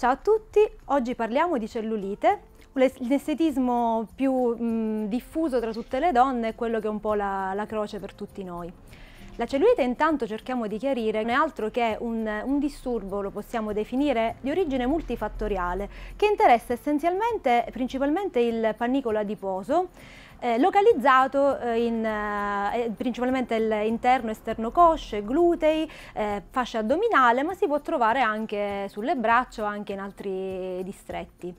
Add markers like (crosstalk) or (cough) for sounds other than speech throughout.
Ciao a tutti, oggi parliamo di cellulite. L'estetismo più mh, diffuso tra tutte le donne è quello che è un po' la, la croce per tutti noi. La cellulite intanto cerchiamo di chiarire non è altro che un, un disturbo, lo possiamo definire, di origine multifattoriale che interessa essenzialmente, principalmente il pannicolo adiposo eh, localizzato eh, in, eh, eh principalmente all'interno, e esterno cosce, glutei, eh, fascia addominale, ma si può trovare anche sulle braccia o anche in altri distretti.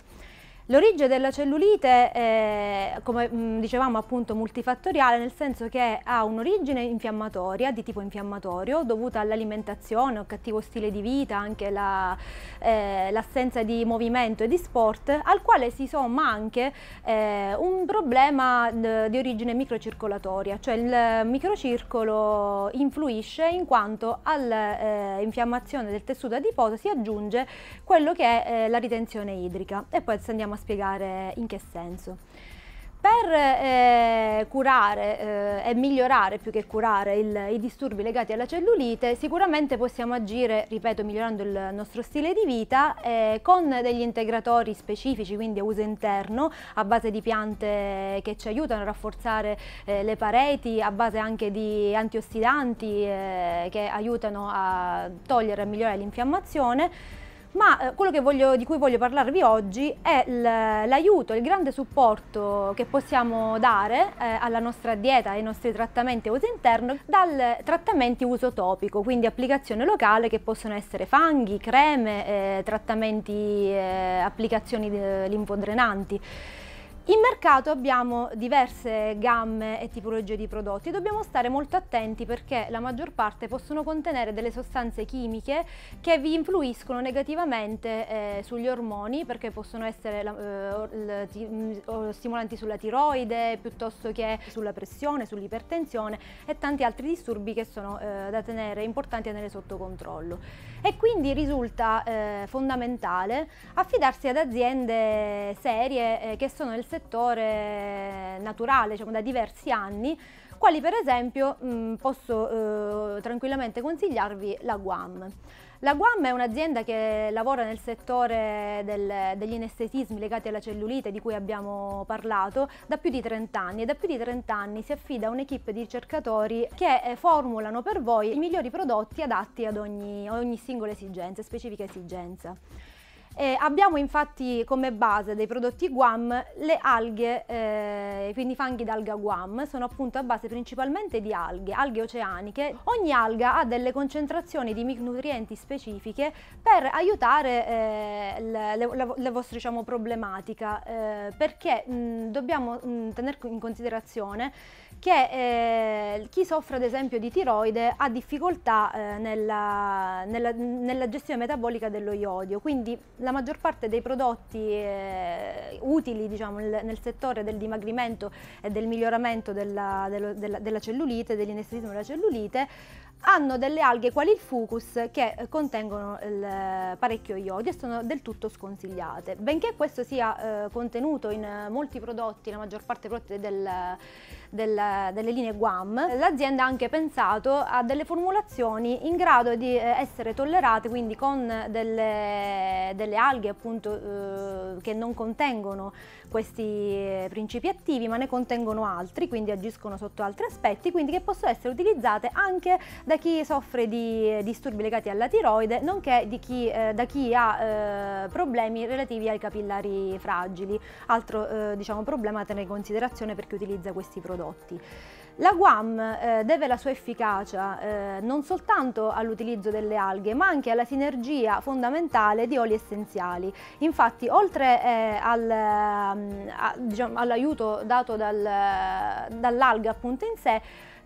L'origine della cellulite è, come mm, dicevamo, appunto multifattoriale, nel senso che ha un'origine infiammatoria, di tipo infiammatorio, dovuta all'alimentazione o cattivo stile di vita, anche l'assenza la, eh, di movimento e di sport, al quale si somma anche eh, un problema di origine microcircolatoria, cioè il microcircolo influisce in quanto all'infiammazione eh, del tessuto adiposo si aggiunge quello che è eh, la ritenzione idrica. E poi andiamo a spiegare in che senso. Per eh, curare eh, e migliorare più che curare il, i disturbi legati alla cellulite sicuramente possiamo agire, ripeto, migliorando il nostro stile di vita eh, con degli integratori specifici, quindi a uso interno, a base di piante che ci aiutano a rafforzare eh, le pareti, a base anche di antiossidanti eh, che aiutano a togliere e migliorare l'infiammazione ma eh, quello voglio, di cui voglio parlarvi oggi è l'aiuto, il grande supporto che possiamo dare eh, alla nostra dieta, ai nostri trattamenti a uso interno, dal trattamenti uso topico, quindi applicazione locale che possono essere fanghi, creme, eh, trattamenti, eh, applicazioni eh, linfodrenanti. In mercato abbiamo diverse gamme e tipologie di prodotti, dobbiamo stare molto attenti perché la maggior parte possono contenere delle sostanze chimiche che vi influiscono negativamente eh, sugli ormoni perché possono essere la, eh, mm, stimolanti sulla tiroide piuttosto che sulla pressione, sull'ipertensione e tanti altri disturbi che sono eh, da tenere importanti a tenere sotto controllo. E quindi risulta eh, fondamentale affidarsi ad aziende serie eh, che sono nel settore naturale, diciamo, da diversi anni, quali per esempio mh, mm, posso eh, tranquillamente consigliarvi la Guam. La Guam è un'azienda che lavora nel settore del, degli inestetismi legati alla cellulite di cui abbiamo parlato da più di 30 anni e da più di 30 anni si affida a un'equipe di ricercatori che eh, formulano per voi i migliori prodotti adatti ad ogni, ogni singola esigenza, specifica esigenza. Eh, abbiamo infatti come base dei prodotti Guam le alghe, eh, quindi i fanghi d'alga Guam, sono appunto a base principalmente di alghe, alghe oceaniche. Ogni alga ha delle concentrazioni di micronutrienti specifiche per aiutare eh, le, le, le, vostre diciamo, problematiche, eh, perché mh, mm, dobbiamo mm, tenere in considerazione che eh, chi soffre ad esempio di tiroide ha difficoltà eh, nella, nella, nella, gestione metabolica dello iodio, quindi la maggior parte dei prodotti eh, utili diciamo, nel, nel, settore del dimagrimento e del miglioramento della, dello, della, della cellulite, dell'inestetismo della cellulite, hanno delle alghe quali il fucus che eh, contengono il, eh, parecchio iodio e sono del tutto sconsigliate. Benché questo sia eh, contenuto in molti prodotti, la maggior parte dei prodotti del della, delle linee Guam, l'azienda ha anche pensato a delle formulazioni in grado di eh, essere tollerate quindi con delle, delle alghe appunto eh, che non contengono questi principi attivi ma ne contengono altri, quindi agiscono sotto altri aspetti, quindi che possono essere utilizzate anche da chi soffre di eh, disturbi legati alla tiroide, nonché chi, eh, da chi ha eh, problemi relativi ai capillari fragili, altro eh, diciamo, problema da tenere in considerazione per chi utilizza questi prodotti prodotti. La guam eh, deve la sua efficacia eh, non soltanto all'utilizzo delle alghe ma anche alla sinergia fondamentale di oli essenziali. Infatti oltre eh, al, mm, diciamo, all'aiuto dato dal, dall'alga appunto in sé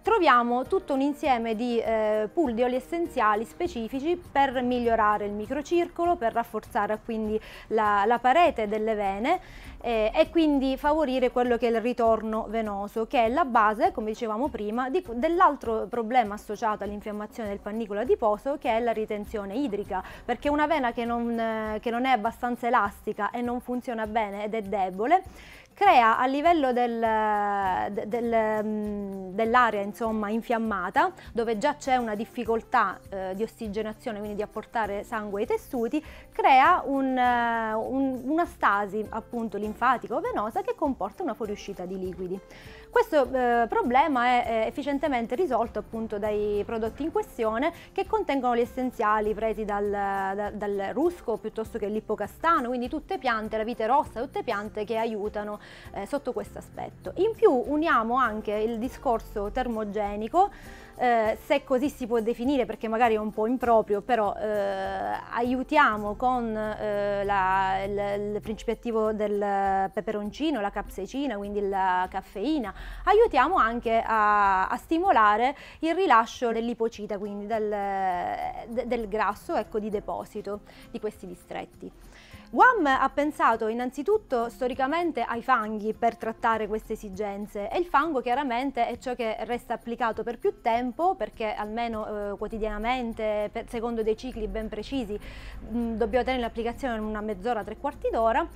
troviamo tutto un insieme di eh, pool di oli essenziali specifici per migliorare il microcircolo, per rafforzare quindi la, la parete delle vene eh, e quindi favorire quello che è il ritorno venoso, che è la base, come dicevamo prima, di, dell'altro problema associato all'infiammazione del pannicolo adiposo che è la ritenzione idrica, perché una vena che non, eh, che non è abbastanza elastica e non funziona bene ed è debole crea a livello del, del, mm, dell'area insomma, infiammata, dove già c'è una difficoltà eh, di ossigenazione, quindi di apportare sangue ai tessuti, crea un, eh, un, una stasi appunto linfatica o venosa che comporta una fuoriuscita di liquidi. Questo eh, problema è eh, efficientemente risolto appunto dai prodotti in questione che contengono gli essenziali presi dal, da, dal rusco piuttosto che l'ippocastano, quindi tutte piante, la vite rossa, tutte piante che aiutano eh, sotto questo aspetto. In più uniamo anche il discorso termogenico, eh, se così si può definire perché magari è un po' improprio, però eh, aiutiamo con la, il, il attivo del peperoncino, la capsaicina, quindi la caffeina, aiutiamo anche a, a stimolare il rilascio dell'ipocita, quindi del, del grasso ecco, di deposito di questi distretti. Guam ha pensato innanzitutto storicamente ai fanghi per trattare queste esigenze e il fango chiaramente è ciò che resta applicato per più tempo perché almeno eh, quotidianamente, per, secondo dei cicli ben precisi, mh, mm, dobbiamo tenere l'applicazione in una mezz'ora, tre quarti d'ora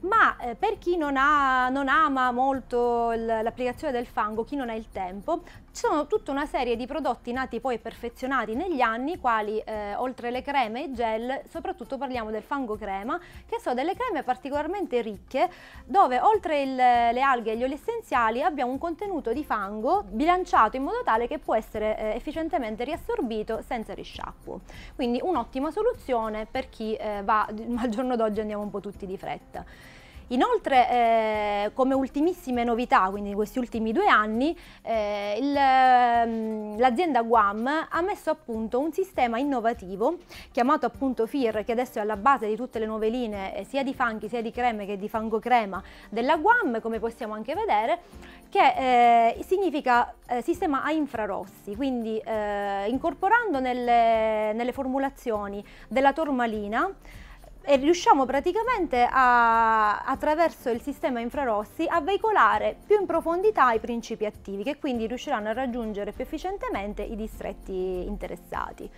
ma eh, per chi non, ha, non ama molto l'applicazione del fango, chi non ha il tempo, ci sono tutta una serie di prodotti nati poi perfezionati negli anni, quali eh, oltre le creme e gel, soprattutto parliamo del fango crema, che sono delle creme particolarmente ricche, dove oltre il, le alghe e gli oli essenziali abbiamo un contenuto di fango bilanciato in modo tale che può essere eh, efficientemente riassorbito senza risciacquo. Quindi un'ottima soluzione per chi eh, va, ma (laughs) al giorno d'oggi andiamo un po' tutti di fretta. Inoltre eh, come ultimissime novità, quindi in questi ultimi due anni, eh, ehm, l'azienda Guam ha messo a punto un sistema innovativo chiamato appunto FIR che adesso è alla base di tutte le nuove linee eh, sia di fanghi sia di creme che di fango crema della Guam come possiamo anche vedere che eh, significa eh, sistema a infrarossi, quindi eh, incorporando nelle, nelle formulazioni della tormalina e riusciamo praticamente a, attraverso il sistema infrarossi a veicolare più in profondità i principi attivi che quindi riusciranno a raggiungere più efficientemente i distretti interessati.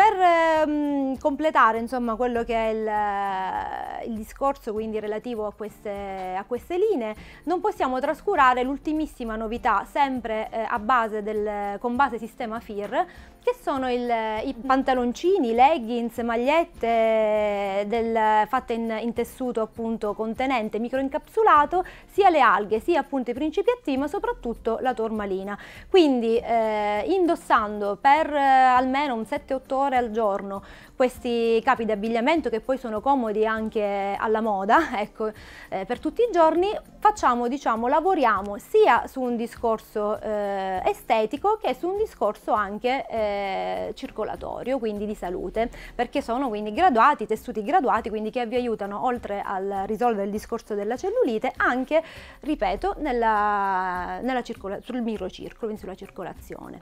Per ehm, completare insomma, quello che è il, eh, il discorso quindi, relativo a queste, a queste, linee, non possiamo trascurare l'ultimissima novità, sempre eh, base del, con base sistema FIR, che sono il, i pantaloncini, leggings, magliette eh, del, fatte in, in, tessuto appunto contenente microincapsulato, sia le alghe, sia appunto i principi attivi, ma soprattutto la tormalina. Quindi eh, indossando per eh, almeno un 7-8 ore ore al giorno questi capi di abbigliamento che poi sono comodi anche alla moda, (laughs) ecco, eh, per tutti i giorni facciamo, diciamo, lavoriamo sia su un discorso eh, estetico che su un discorso anche eh, circolatorio, quindi di salute, perché sono quindi graduati, tessuti graduati, quindi che vi aiutano oltre al risolvere il discorso della cellulite, anche, ripeto, nella, nella sul microcircolo, quindi sulla circolazione.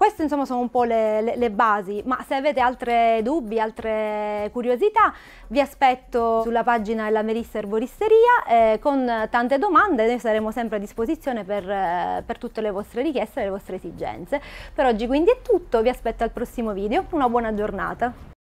Queste insomma sono un po' le, le, le basi, ma se avete altri dubbi, altre curiosità, vi aspetto sulla pagina della Melissa Erboristeria eh, con tanti tante domande, noi saremo sempre a disposizione per, eh, per tutte le vostre richieste e le vostre esigenze. Per oggi quindi è tutto, vi aspetto al prossimo video, una buona giornata.